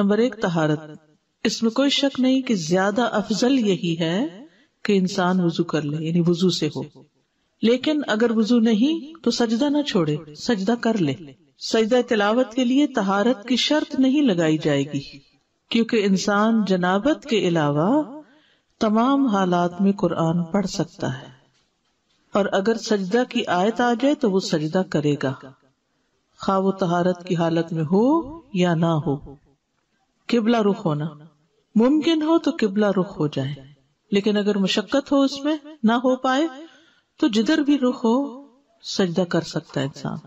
Number एक तहारत इसमें कोई शक नहीं कि ज्यादा अफजल यही है कि इंसान वजू कर ले यानी वजू से हो लेकिन अगर वजू नहीं तो सजदा ना छोड़े सजदा कर ले सजदा तिलावत के लिए तहारत की शर्त नहीं लगाई जाएगी क्योंकि इंसान जनाबत के अलावा तमाम हालात में कुरान पढ़ सकता है और अगर सजदा की आयत आ जाए तो वो सजदा करेगा खा वो तहारत की हालत में हो या ना हो किबला रुख होना मुमकिन हो तो किबला रुख हो जाए लेकिन अगर मुशक्कत हो उसमें ना हो पाए तो जिधर भी रुख हो सजदा कर सकता है इंसान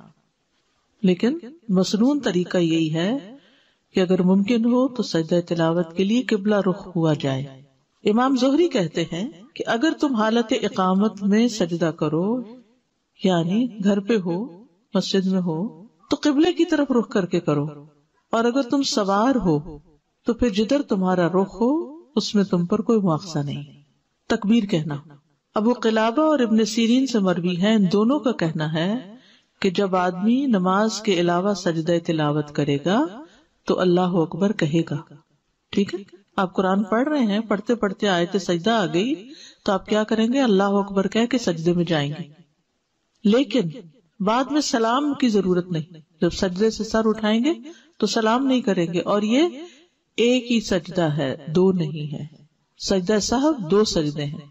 लेकिन मसनून तरीका यही है कि अगर मुमकिन हो तो सजदा तिलावत के लिए किबला रुख हुआ जाए इमाम जोहरी कहते हैं कि अगर तुम हालत इकामत में सजदा करो यानी घर पे हो मस्जिद में हो तो किबले की तरफ रुख करके करो और अगर तुम सवार हो तो फिर जिधर तुम्हारा रुख हो उसमें तुम पर कोई मुआवजा नहीं तकबीर कहना अबू किलाबा और इबन सीरीन से मरवी है इन दोनों का कहना है कि जब आदमी नमाज के अलावा सजद तिलावत करेगा तो अल्लाह अकबर कहेगा ठीक है आप कुरान पढ़ रहे हैं पढ़ते पढ़ते आयत सजदा आ गई तो आप क्या करेंगे अल्लाह अकबर कह के सजदे में जाएंगे लेकिन बाद में सलाम की जरूरत नहीं जब सजदे से सर उठाएंगे तो सलाम नहीं करेंगे और ये एक ही सजदा है दो नहीं है सजदा साहब दो सजदे हैं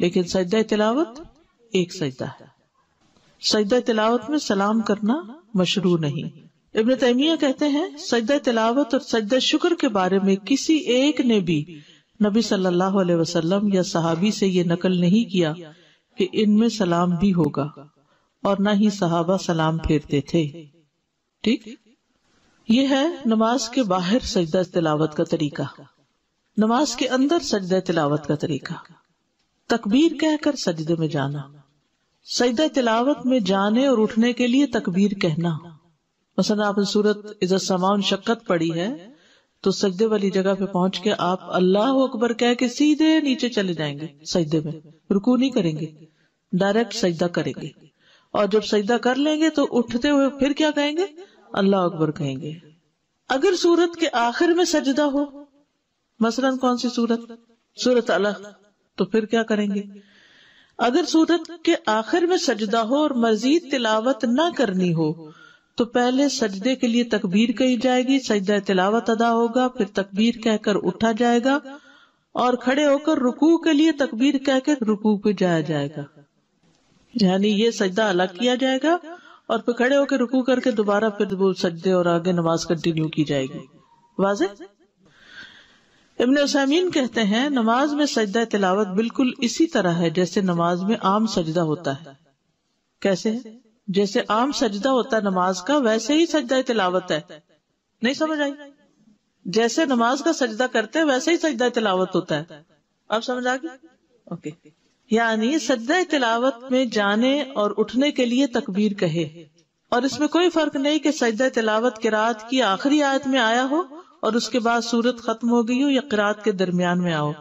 लेकिन सजदा तिलावत एक सजदा है सजदा तिलावत में सलाम करना मशरू नहीं इबन तैमिया कहते हैं सजदा तिलावत और सजदा शुक्र के बारे में किसी एक ने भी नबी सल्लल्लाहु अलैहि वसल्लम या सहाबी से ये नकल नहीं किया कि इनमें सलाम भी होगा और न ही सहाबा सलाम फेरते थे ठीक ये है नमाज के बाहर सजदा तिलावत का तरीका नमाज के अंदर सजदा तिलावत का तरीका तकबीर कहकर सजदे में जाना सजदा तिलावत में जाने और उठने के लिए तकबीर कहना मसल आपने सूरत इजत समान शक्कत पड़ी है तो सजदे वाली जगह पे पहुंच के आप अल्लाह अकबर कह के सीधे नीचे चले जाएंगे सजदे में रुकू नहीं करेंगे डायरेक्ट सजदा करेंगे और जब सजदा कर लेंगे तो उठते हुए फिर क्या कहेंगे अल्लाह अकबर कहेंगे अगर सूरत के आखिर में सजदा हो मसलन कौन सी सूरत सूरत अलग तो फिर क्या करेंगे अगर सूरत के आखिर में सजदा हो और मजीद तिलावत ना करनी हो तो पहले सजदे के लिए तकबीर कही जाएगी सजदा तिलावत अदा होगा फिर तकबीर कहकर उठा जाएगा और खड़े होकर रुकू के लिए तकबीर कहकर रुकू पे जाया जाएगा यानी ये सजदा अलग किया जाएगा और फिर खड़े होकर रुकू करके दोबारा फिर वो सजदे और आगे नमाज कंटिन्यू की जाएगी वाज इबन उसमीन कहते हैं नमाज में सजदा तिलावत बिल्कुल इसी तरह है जैसे नमाज में आम सजदा होता है कैसे है? जैसे आम सजदा होता है नमाज का वैसे ही सजदा तिलावत है नहीं समझ आई जैसे नमाज का सजदा करते हैं वैसे ही सजदा तिलावत होता है अब समझ आ गई ओके यानी सद तिलावत में जाने और उठने के लिए तकबीर कहे और इसमें कोई फर्क नहीं कि सद तिलावत के रात की आखिरी आयत में आया हो और उसके बाद सूरत खत्म हो गई हो या किरात के दरमियान में आओ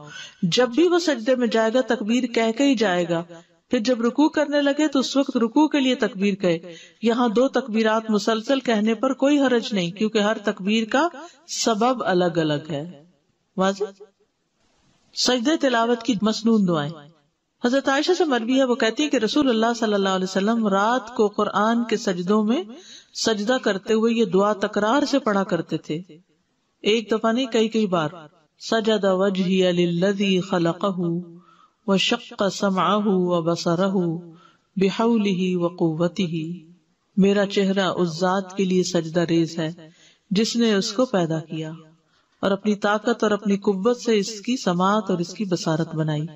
जब भी वो सजदे में जाएगा तकबीर कह के ही जाएगा फिर जब रुकू करने लगे तो उस वक्त रुकू के लिए तकबीर कहे यहाँ दो तकबीरात मुसलसल कहने पर कोई हरज नहीं क्योंकि हर तकबीर का सबब अलग अलग है वाज सजदे तिलावत की मसनून दुआएं हजरत आयशा से मरवी है वो कहती है कि रसूल अल्लाह सल्लल्लाहु अलैहि वसल्लम रात को कुरान के सजदों में सजदा करते हुए ये दुआ तकरार से पढ़ा करते थे एक दफा नहीं कई कई बार सजद वजही खलकहू व शक् समाहू व बसरहू बिहली व कुवती मेरा चेहरा उस जात के लिए सजदा रेज है जिसने उसको पैदा किया और अपनी ताकत और अपनी कुव्वत से इसकी समात और इसकी बसारत बनाई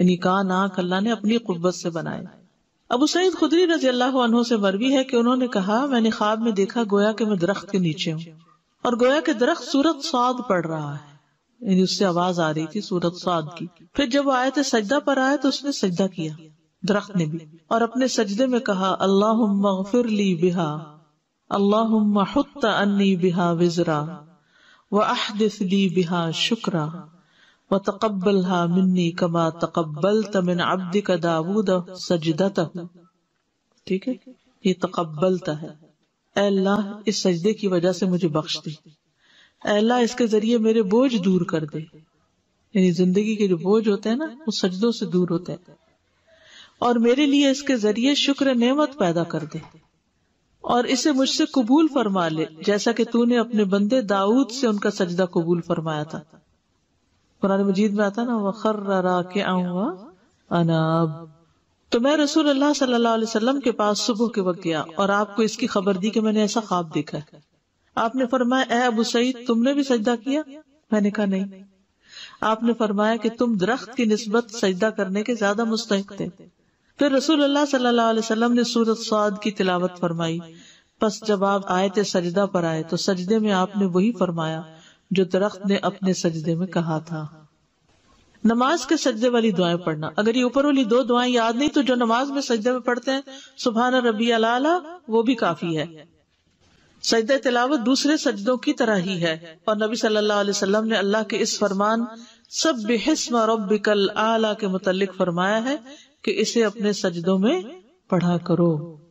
यानी कान आंख अल्लाह ने अपनी कुब्बत से बनाए अबू सईद खुदरी रजी अल्लाह अनहों से मरवी है कि उन्होंने कहा मैंने ख्वाब में देखा गोया के मैं दरख्त के नीचे हूँ और गोया के दरख्त सूरत स्वाद पढ़ रहा है यानी उससे आवाज आ रही थी सूरत स्वाद की फिर जब आए थे सजदा पर आया तो उसने सजदा किया दरख्त ने भी और अपने सजदे में कहा अल्लाह फिर ली बिहा अल्लाह बिहा विजरा व अहदिस ली बिहा शुक्रा व तकबल हा मिन्नी कमा तकबल तमिन अब्द ठीक है ये तकबलता है अल्लाह इस सजदे की वजह से मुझे बख्श दे अल्लाह इसके जरिए मेरे बोझ दूर कर दे यानी जिंदगी के जो बोझ होते हैं ना वो सजदों से दूर होते हैं और मेरे लिए इसके जरिए शुक्र नेमत पैदा कर दे और इसे मुझसे कबूल फरमा ले जैसा कि तूने अपने बंदे दाऊद से उनका सजदा कबूल फरमाया था कुरान मजीद में आता है ना वखर रा के आऊंगा अनाब तो मैं रसूल अल्लाह सल्लल्लाहु अलैहि वसल्लम के पास सुबह के वक्त गया और आपको इसकी खबर दी कि मैंने ऐसा ख्वाब देखा है आपने फरमाया ए अबू सईद तुमने भी सजदा किया मैंने कहा नहीं आपने फरमाया कि तुम दरख्त की नस्बत सजदा करने के ज्यादा मुस्तक थे फिर रसूल अल्लाह सल्लल्लाहु अलैहि वसल्लम ने सूरत स्वाद की तिलावत फरमाई बस जब आप आए थे सजदा पर आए तो सजदे में आपने वही फरमाया जो दरख्त ने अपने सजदे में कहा था नमाज के सजदे वाली दुआएं पढ़ना अगर ये ऊपर वाली दो दुआएं याद नहीं तो जो नमाज में सजदे में पढ़ते हैं सुबहान रबी अला वो भी काफी है सजदा तिलावत दूसरे सजदों की तरह ही है और नबी सल्लल्लाहु अलैहि वसल्लम ने अल्लाह के इस फरमान सब बेहसम रबिकल आला के मुतल फरमाया है कि इसे अपने सजदों में पढ़ा करो